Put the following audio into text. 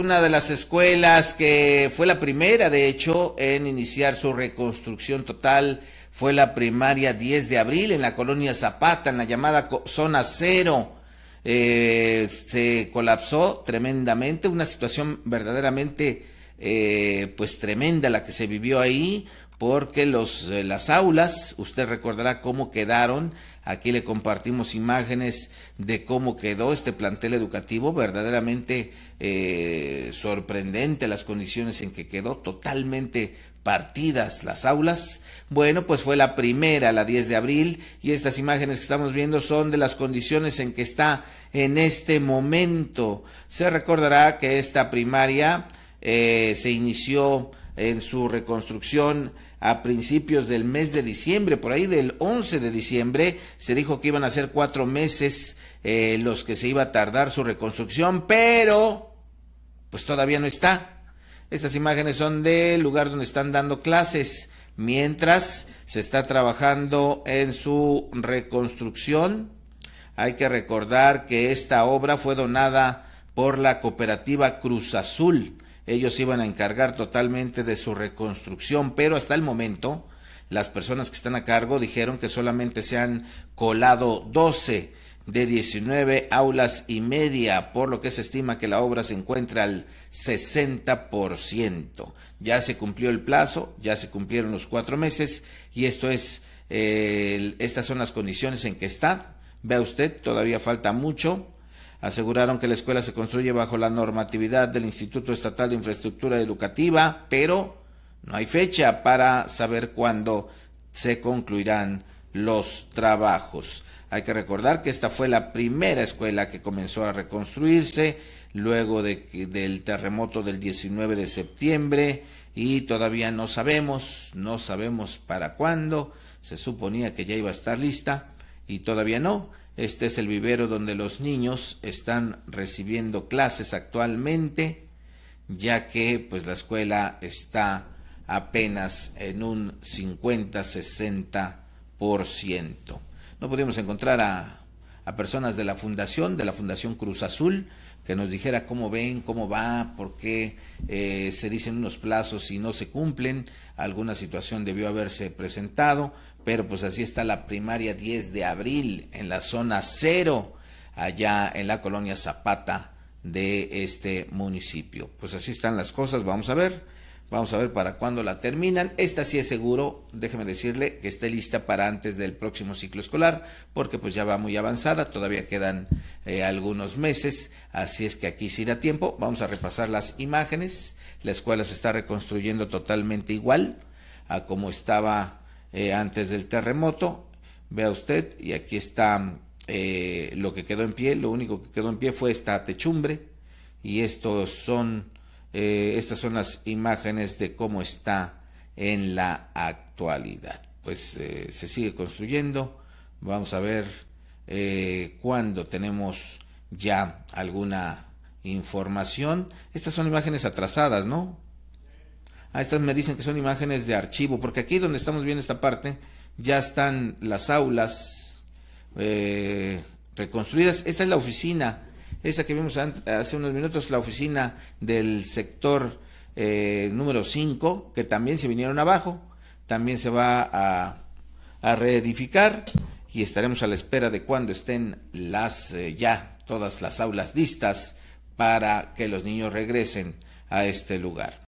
una de las escuelas que fue la primera, de hecho, en iniciar su reconstrucción total. Fue la primaria 10 de abril en la colonia Zapata, en la llamada zona cero. Eh, se colapsó tremendamente, una situación verdaderamente eh, pues tremenda la que se vivió ahí, porque los, eh, las aulas, usted recordará cómo quedaron, aquí le compartimos imágenes de cómo quedó este plantel educativo, verdaderamente eh, sorprendente las condiciones en que quedó, totalmente partidas las aulas. Bueno, pues fue la primera, la 10 de abril, y estas imágenes que estamos viendo son de las condiciones en que está en este momento. Se recordará que esta primaria eh, se inició en su reconstrucción a principios del mes de diciembre, por ahí del 11 de diciembre, se dijo que iban a ser cuatro meses eh, los que se iba a tardar su reconstrucción, pero pues todavía no está. Estas imágenes son del lugar donde están dando clases, mientras se está trabajando en su reconstrucción. Hay que recordar que esta obra fue donada por la cooperativa Cruz Azul ellos iban a encargar totalmente de su reconstrucción, pero hasta el momento las personas que están a cargo dijeron que solamente se han colado 12 de 19 aulas y media, por lo que se estima que la obra se encuentra al 60%. Ya se cumplió el plazo, ya se cumplieron los cuatro meses y esto es, eh, estas son las condiciones en que está. Vea usted, todavía falta mucho Aseguraron que la escuela se construye bajo la normatividad del Instituto Estatal de Infraestructura Educativa, pero no hay fecha para saber cuándo se concluirán los trabajos. Hay que recordar que esta fue la primera escuela que comenzó a reconstruirse luego de, del terremoto del 19 de septiembre y todavía no sabemos, no sabemos para cuándo. Se suponía que ya iba a estar lista y todavía no. Este es el vivero donde los niños están recibiendo clases actualmente, ya que pues la escuela está apenas en un 50-60%. No pudimos encontrar a, a personas de la fundación, de la fundación Cruz Azul, que nos dijera cómo ven, cómo va, por qué eh, se dicen unos plazos y no se cumplen, alguna situación debió haberse presentado, pero pues así está la primaria 10 de abril en la zona 0, allá en la colonia Zapata de este municipio. Pues así están las cosas, vamos a ver. Vamos a ver para cuándo la terminan. Esta sí es seguro, déjeme decirle, que esté lista para antes del próximo ciclo escolar, porque pues ya va muy avanzada, todavía quedan eh, algunos meses, así es que aquí sí da tiempo. Vamos a repasar las imágenes. La escuela se está reconstruyendo totalmente igual a como estaba eh, antes del terremoto. Vea usted, y aquí está eh, lo que quedó en pie. Lo único que quedó en pie fue esta techumbre. Y estos son, eh, estas son las imágenes de cómo está en la actualidad. Pues se sigue construyendo. Vamos a ver cuándo tenemos ya alguna información. Estas son imágenes atrasadas, ¿no? A estas me dicen que son imágenes de archivo, porque aquí donde estamos viendo esta parte, ya están las aulas eh, reconstruidas. Esta es la oficina, esa que vimos hace unos minutos, la oficina del sector eh, número 5, que también se vinieron abajo, también se va a, reedificar y estaremos a la espera de cuando estén las eh, ya todas las aulas listas para que los niños regresen a este lugar.